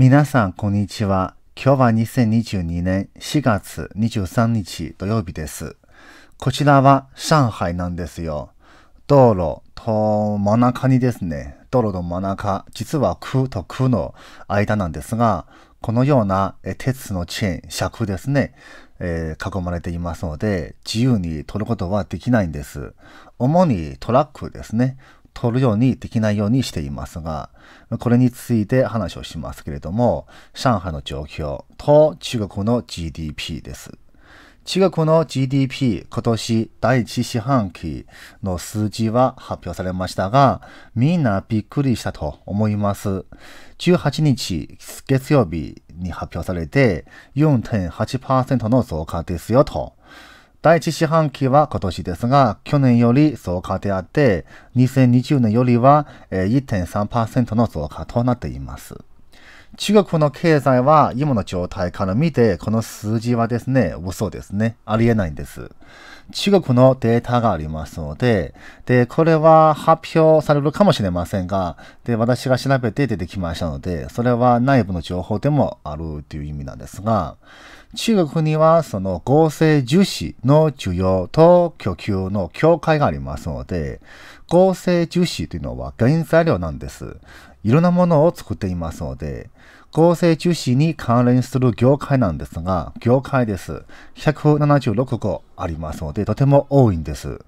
皆さん、こんにちは。今日は2022年4月23日土曜日です。こちらは上海なんですよ。道路と真ん中にですね、道路の真ん中、実は空と空の間なんですが、このような鉄のチェーン、尺ですね、えー、囲まれていますので、自由に取ることはできないんです。主にトラックですね。取るようにできないようにしていますが、これについて話をしますけれども、上海の状況と中国の GDP です。中国の GDP 今年第1四半期の数字は発表されましたが、みんなびっくりしたと思います。18日月曜日に発表されて4.8%の増加ですよと。第一四半期は今年ですが、去年より増加であって、2020年よりは1.3%の増加となっています。中国の経済は今の状態から見て、この数字はですね、嘘ですね。ありえないんです。中国のデータがありますので、で、これは発表されるかもしれませんが、で、私が調べて出てきましたので、それは内部の情報でもあるという意味なんですが、中国にはその合成樹脂の需要と供給の境界がありますので、合成樹脂というのは原材料なんです。いろんなものを作っていますので、合成樹脂に関連する業界なんですが、業界です。176個ありますので、とても多いんです。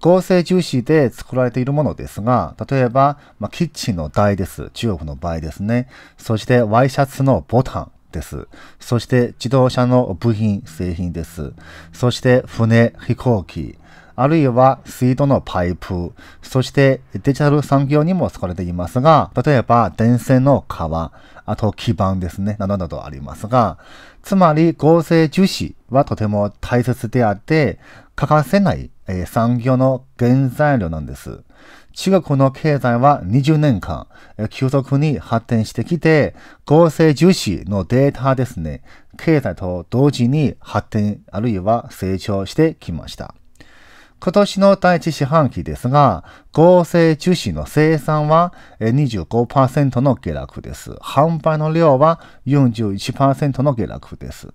合成樹脂で作られているものですが、例えば、まあ、キッチンの台です。中国の場合ですね。そして、ワイシャツのボタンです。そして、自動車の部品、製品です。そして、船、飛行機。あるいは水道のパイプ、そしてデジタル産業にも使われていますが、例えば電線の皮、あと基板ですね、などなどありますが、つまり合成樹脂はとても大切であって、欠かせない、え産業の原材料なんです。中国の経済は20年間、急速に発展してきて、合成樹脂のデータですね、経済と同時に発展あるいは成長してきました。今年の第一四半期ですが、合成樹脂の生産は25%の下落です。販売の量は41%の下落です。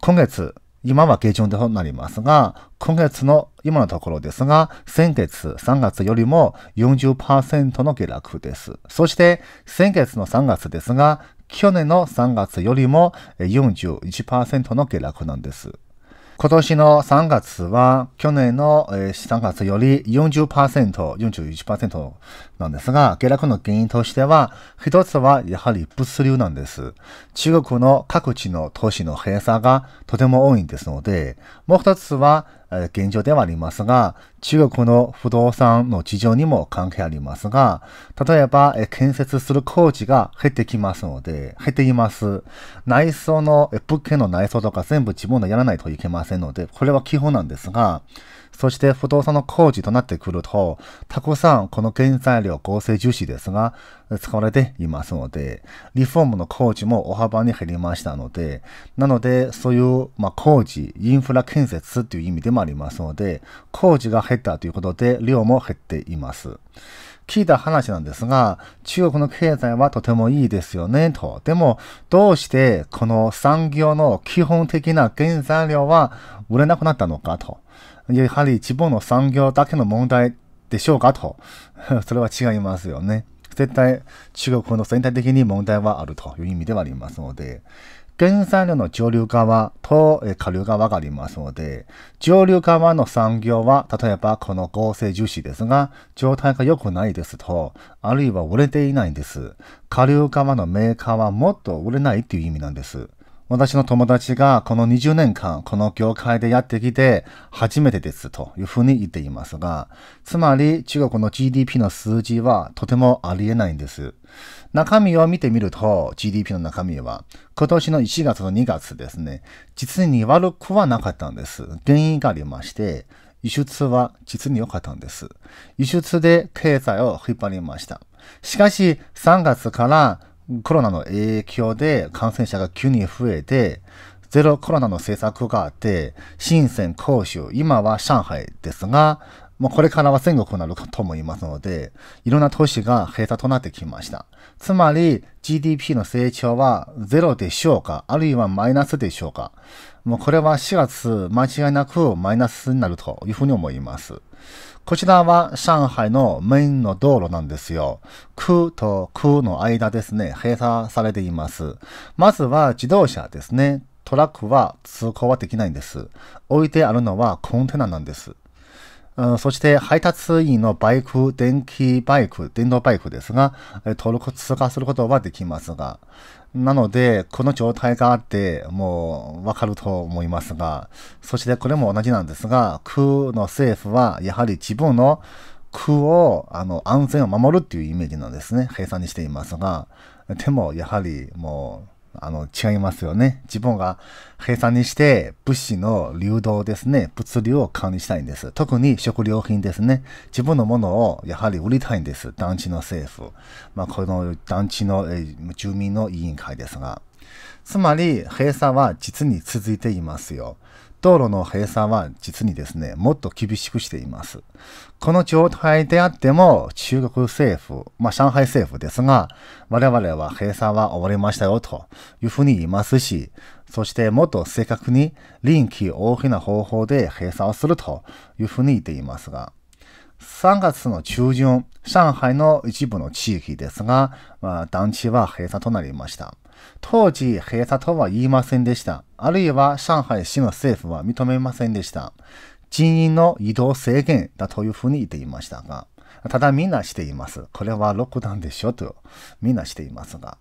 今月、今は下旬となりますが、今月の今のところですが、先月3月よりも40%の下落です。そして、先月の3月ですが、去年の3月よりも41%の下落なんです。今年の3月は、去年の3月より40%、41%なんですが、下落の原因としては、一つはやはり物流なんです。中国の各地の都市の閉鎖がとても多いんですので、もう一つは、現状ではありますが、中国の不動産の事情にも関係ありますが、例えば、建設する工事が減ってきますので、減っています。内装の、物件の内装とか全部自分でやらないといけませんので、これは基本なんですが、そして不動産の工事となってくると、たくさんこの原材料合成樹脂ですが、使われていますので、リフォームの工事も大幅に減りましたので、なので、そういう、まあ、工事、インフラ建設という意味でもありますので、工事が減ったということで、量も減っています。聞いた話なんですが、中国の経済はとてもいいですよね、と。でも、どうしてこの産業の基本的な原材料は売れなくなったのかと。やはり地方の産業だけの問題でしょうかと。それは違いますよね。絶対中国の全体的に問題はあるという意味ではありますので、原産量の上流側と下流側がありますので、上流側の産業は、例えばこの合成樹脂ですが、状態が良くないですと、あるいは売れていないんです。下流側のメーカーはもっと売れないっていう意味なんです。私の友達がこの20年間この業界でやってきて初めてですというふうに言っていますが、つまり中国の GDP の数字はとてもありえないんです。中身を見てみると GDP の中身は今年の1月と2月ですね、実に悪くはなかったんです。原因がありまして、輸出は実に良かったんです。輸出で経済を引っ張りました。しかし3月からコロナの影響で感染者が急に増えて、ゼロコロナの政策があって、深圳、広州、今は上海ですが、もうこれからは全国になると思いますので、いろんな都市が閉鎖となってきました。つまり GDP の成長はゼロでしょうかあるいはマイナスでしょうかもうこれは4月間違いなくマイナスになるというふうに思います。こちらは上海のメインの道路なんですよ。空と空の間ですね、閉鎖されています。まずは自動車ですね。トラックは通行はできないんです。置いてあるのはコンテナなんです。うん、そして配達員のバイク、電気バイク、電動バイクですが、登録通過することはできますが、なので、この状態があって、もうわかると思いますが、そしてこれも同じなんですが、区の政府はやはり自分の区を、あの、安全を守るっていうイメージなんですね。閉鎖にしていますが、でもやはりもう、あの、違いますよね。自分が閉鎖にして物資の流動ですね、物流を管理したいんです。特に食料品ですね。自分のものをやはり売りたいんです。団地の政府。まあ、この団地の、え住民の委員会ですが。つまり、閉鎖は実に続いていますよ。道路の閉鎖は実にですね、もっと厳しくしています。この状態であっても、中国政府、まあ、上海政府ですが、我々は閉鎖は終わりましたよというふうに言いますし、そしてもっと正確に臨機応変な方法で閉鎖をするというふうに言っていますが、3月の中旬、上海の一部の地域ですが、まあ、団地は閉鎖となりました。当時、閉鎖とは言いませんでした。あるいは上海市の政府は認めませんでした。人員の移動制限だというふうに言っていましたが、ただみんなしています。これはロックダウンでしょと、みんなしていますが。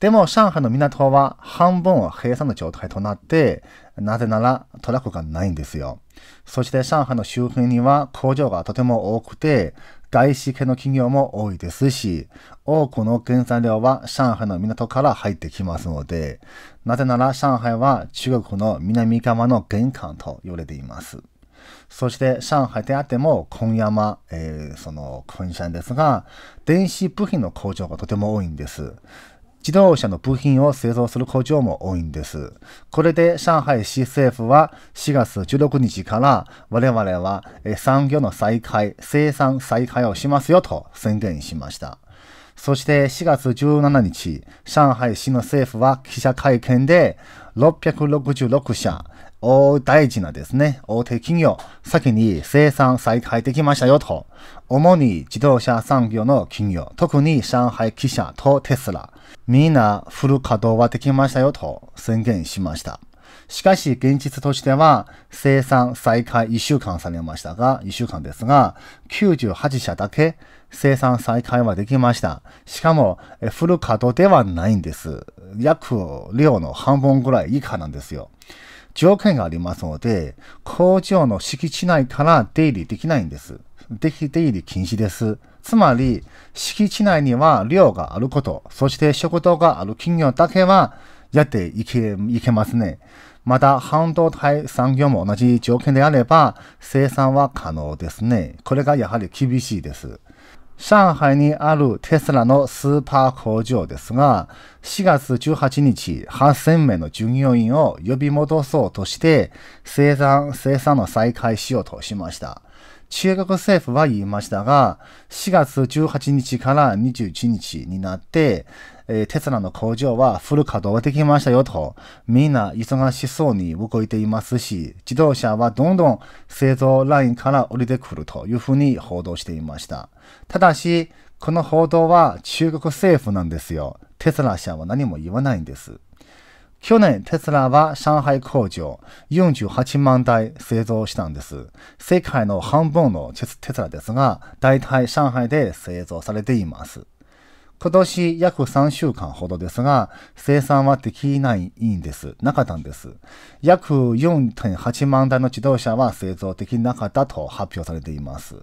でも、上海の港は半分は閉鎖の状態となって、なぜならトラックがないんですよ。そして上海の周辺には工場がとても多くて、外資系の企業も多いですし、多くの原産料は上海の港から入ってきますので、なぜなら上海は中国の南側の玄関と言われています。そして上海であっても、今山、えー、その、今山ですが、電子部品の工場がとても多いんです。自動車の部品を製造する工場も多いんです。これで上海市政府は4月16日から我々は産業の再開、生産再開をしますよと宣言しました。そして4月17日、上海市の政府は記者会見で666社、大大事なですね、大手企業、先に生産再開できましたよと、主に自動車産業の企業、特に上海記者とテスラ、みんなフル稼働はできましたよと宣言しました。しかし現実としては生産再開1週間されましたが、1週間ですが、98社だけ生産再開はできました。しかもフル稼働ではないんです。約量の半分ぐらい以下なんですよ。条件がありますので、工場の敷地内から出入りできないんです。出入り禁止です。つまり、敷地内には寮があること、そして食堂がある企業だけはやっていけ、いけますね。また、半導体産業も同じ条件であれば、生産は可能ですね。これがやはり厳しいです。上海にあるテスラのスーパー工場ですが、4月18日、8000名の従業員を呼び戻そうとして、生産、生産の再開しようとしました。中国政府は言いましたが、4月18日から21日になって、えー、テスラの工場はフル稼働できましたよと、みんな忙しそうに動いていますし、自動車はどんどん製造ラインから降りてくるというふうに報道していました。ただし、この報道は中国政府なんですよ。テスラ社は何も言わないんです。去年、テスラは上海工場48万台製造したんです。世界の半分のテスラですが、大体上海で製造されています。今年約3週間ほどですが、生産はできないんです。なかったんです。約4.8万台の自動車は製造できなかったと発表されています。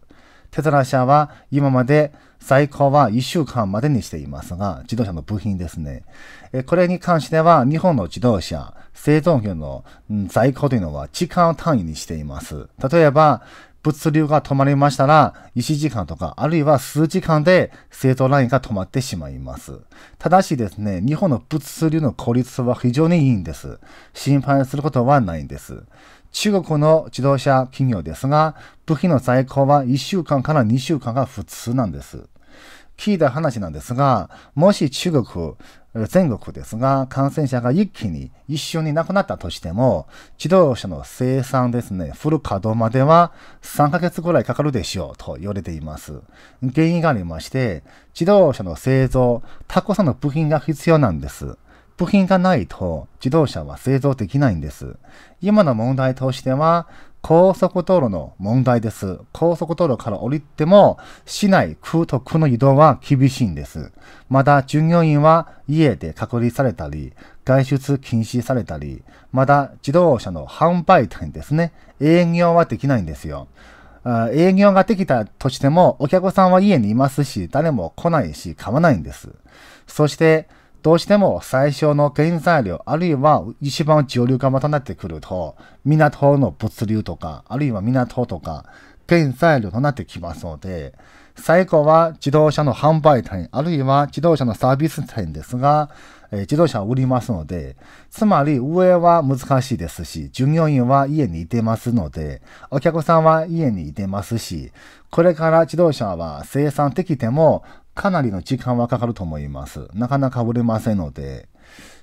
テスラ社は今まで在庫は1週間までにしていますが、自動車の部品ですね。これに関しては、日本の自動車、製造業の在庫というのは時間を単位にしています。例えば、物流が止まりましたら、1時間とか、あるいは数時間で製造ラインが止まってしまいます。ただしですね、日本の物流の効率は非常にいいんです。心配することはないんです。中国の自動車企業ですが、部品の在庫は1週間から2週間が普通なんです。聞いた話なんですが、もし中国、全国ですが、感染者が一気に一緒に亡くなったとしても、自動車の生産ですね、フル稼働までは3ヶ月ぐらいかかるでしょうと言われています。原因がありまして、自動車の製造、たくさんの部品が必要なんです。部品がないと自動車は製造できないんです。今の問題としては、高速道路の問題です。高速道路から降りても、市内空と空の移動は厳しいんです。また、従業員は家で隔離されたり、外出禁止されたり、また、自動車の販売店ですね。営業はできないんですよ。営業ができたとしても、お客さんは家にいますし、誰も来ないし、買わないんです。そして、どうしても最小の原材料、あるいは一番上流側となってくると、港の物流とか、あるいは港とか、原材料となってきますので、最後は自動車の販売店、あるいは自動車のサービス店ですが、えー、自動車を売りますので、つまり上は難しいですし、従業員は家にいてますので、お客さんは家にいてますし、これから自動車は生産できてもかなりの時間はかかると思います。なかなか売れませんので、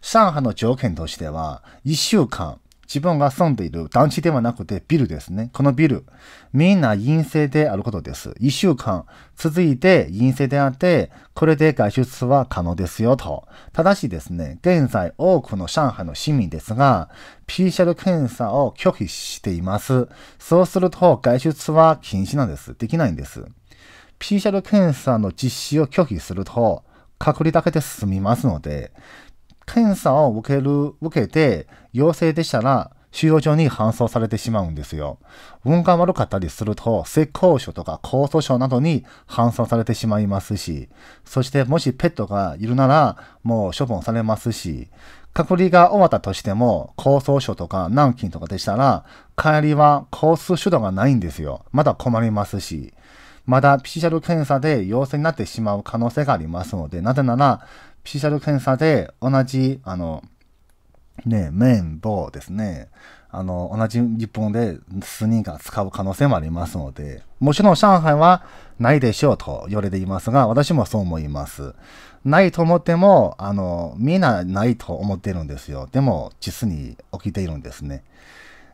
上海の条件としては、1週間、自分が住んでいる団地ではなくてビルですね。このビル、みんな陰性であることです。1週間続いて陰性であって、これで外出は可能ですよと。ただしですね、現在多くの上海の市民ですが、PCR 検査を拒否しています。そうすると外出は禁止なんです。できないんです。PCR 検査の実施を拒否すると、隔離だけで済みますので、検査を受ける、受けて陽性でしたら、収容所に搬送されてしまうんですよ。運が悪かったりすると、石膏省とか高訴省などに搬送されてしまいますし、そしてもしペットがいるなら、もう処分されますし、隔離が終わったとしても、高訴省とか南京とかでしたら、帰りは交通手段がないんですよ。まだ困りますし。まだ PCR 検査で陽性になってしまう可能性がありますので、なぜなら、PCR 検査で同じ、あの、ね、綿棒ですね。あの、同じ日本でスニーカー使う可能性もありますので、もちろん上海はないでしょうと言われていますが、私もそう思います。ないと思っても、あの、みんなないと思ってるんですよ。でも、実に起きているんですね。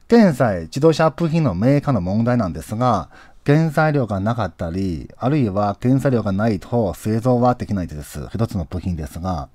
現在、自動車部品のメーカーの問題なんですが、原材料がなかったり、あるいは原材料がないと製造はできないです。一つの部品ですが。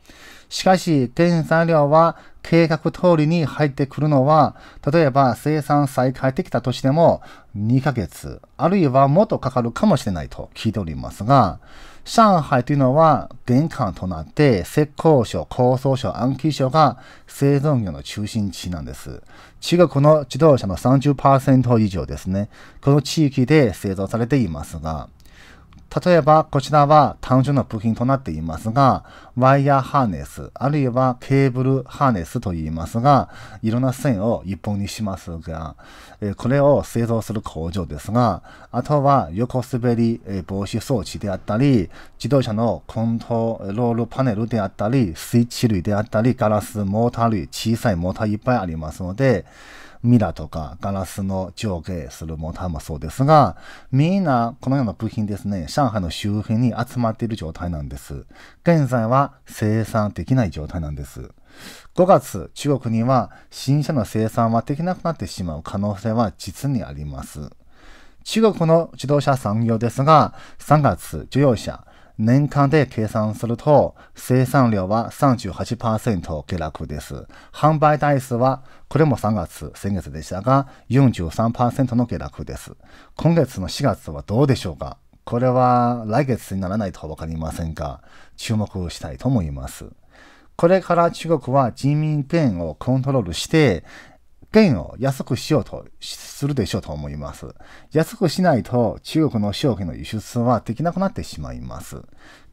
しかし、原材料は計画通りに入ってくるのは、例えば生産再開できたとしても2ヶ月、あるいはもっとかかるかもしれないと聞いておりますが、上海というのは玄関となって、浙江省、江蘇省、安徽省が製造業の中心地なんです。中国の自動車の30%以上ですね。この地域で製造されていますが、例えば、こちらは単純な部品となっていますが、ワイヤーハーネス、あるいはケーブルハーネスと言いますが、いろんな線を一本にしますが、これを製造する工場ですが、あとは横滑り防止装置であったり、自動車のコントロールパネルであったり、スイッチ類であったり、ガラス、モーター類、小さいモーターいっぱいありますので、ミラーとかガラスの上下するモーターもそうですが、みんなこのような部品ですね、上海の周辺に集まっている状態なんです。現在は生産できない状態なんです。5月、中国には新車の生産はできなくなってしまう可能性は実にあります。中国の自動車産業ですが、3月、乗用車、年間で計算すると、生産量は38%下落です。販売台数は、これも3月、先月でしたが、43%の下落です。今月の4月はどうでしょうかこれは来月にならないとわかりませんが、注目したいと思います。これから中国は人民元をコントロールして、ンを安くしようとするでしょうと思います。安くしないと中国の商品の輸出はできなくなってしまいます。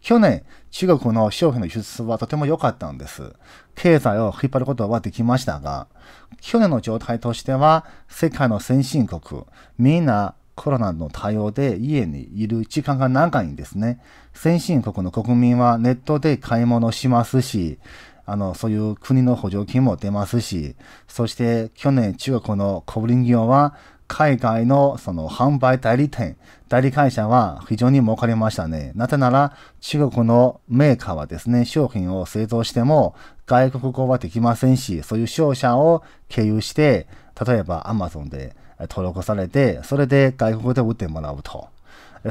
去年、中国の商品の輸出はとても良かったんです。経済を引っ張ることはできましたが、去年の状態としては、世界の先進国、みんなコロナの対応で家にいる時間が長いんですね。先進国の国民はネットで買い物しますし、あの、そういう国の補助金も出ますし、そして去年中国の小売業は海外のその販売代理店、代理会社は非常に儲かりましたね。なぜなら中国のメーカーはですね、商品を製造しても外国語はできませんし、そういう商社を経由して、例えば Amazon で登録されて、それで外国で売ってもらうと。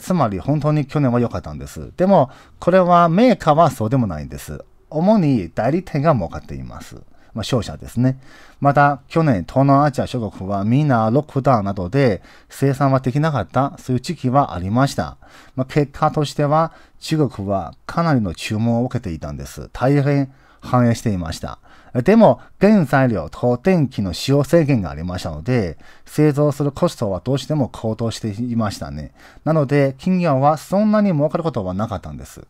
つまり本当に去年は良かったんです。でも、これはメーカーはそうでもないんです。主に代理店が儲かっています。まあ、商社ですね。また、去年、東南アジア諸国はみんなロックダウンなどで生産はできなかった、そういう時期はありました。まあ、結果としては、中国はかなりの注文を受けていたんです。大変反映していました。でも、原材料、と電気の使用制限がありましたので、製造するコストはどうしても高騰していましたね。なので、企業はそんなに儲かることはなかったんです。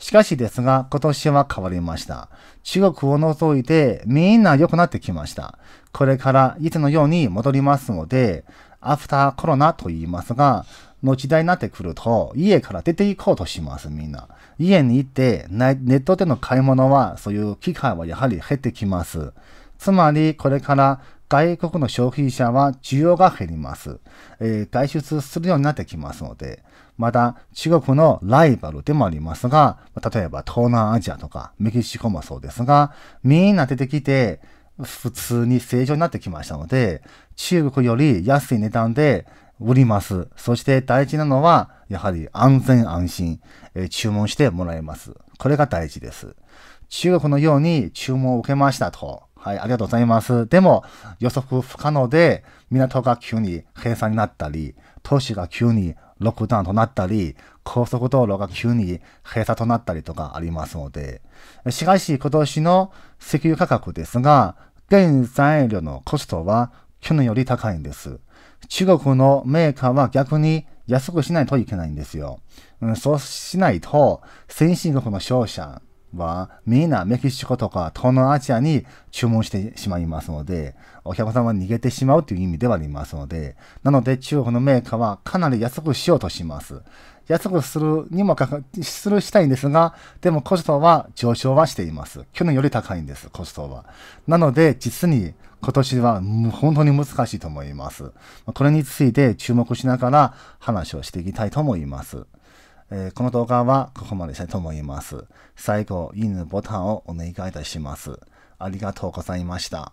しかしですが、今年は変わりました。中国を除いてみんな良くなってきました。これからいつのように戻りますので、アフターコロナと言いますが、後代になってくると、家から出て行こうとします、みんな。家に行って、ネットでの買い物は、そういう機会はやはり減ってきます。つまり、これから外国の消費者は需要が減ります。えー、外出するようになってきますので、また中国のライバルでもありますが、例えば東南アジアとかメキシコもそうですが、みんな出てきて普通に正常になってきましたので、中国より安い値段で売ります。そして大事なのは、やはり安全安心、えー、注文してもらえます。これが大事です。中国のように注文を受けましたと。はい、ありがとうございます。でも、予測不可能で、港が急に閉鎖になったり、都市が急にロックダウンとなったり、高速道路が急に閉鎖となったりとかありますので、しかし今年の石油価格ですが、原材料のコストは去年より高いんです。中国のメーカーは逆に安くしないといけないんですよ。うん、そうしないと、先進国の商社はみんなメキシコとか東南アジアに注文してしまいますので、お客様逃げてしまうという意味ではありますので、なので中国のメーカーはかなり安くしようとします。安くするにもかか、するしたいんですが、でもコストは上昇はしています。去年より高いんです、コストは。なので、実に今年は本当に難しいと思います。これについて注目しながら話をしていきたいと思います。えー、この動画はここまでしたいと思います。最後、いいねボタンをお願いいたします。ありがとうございました。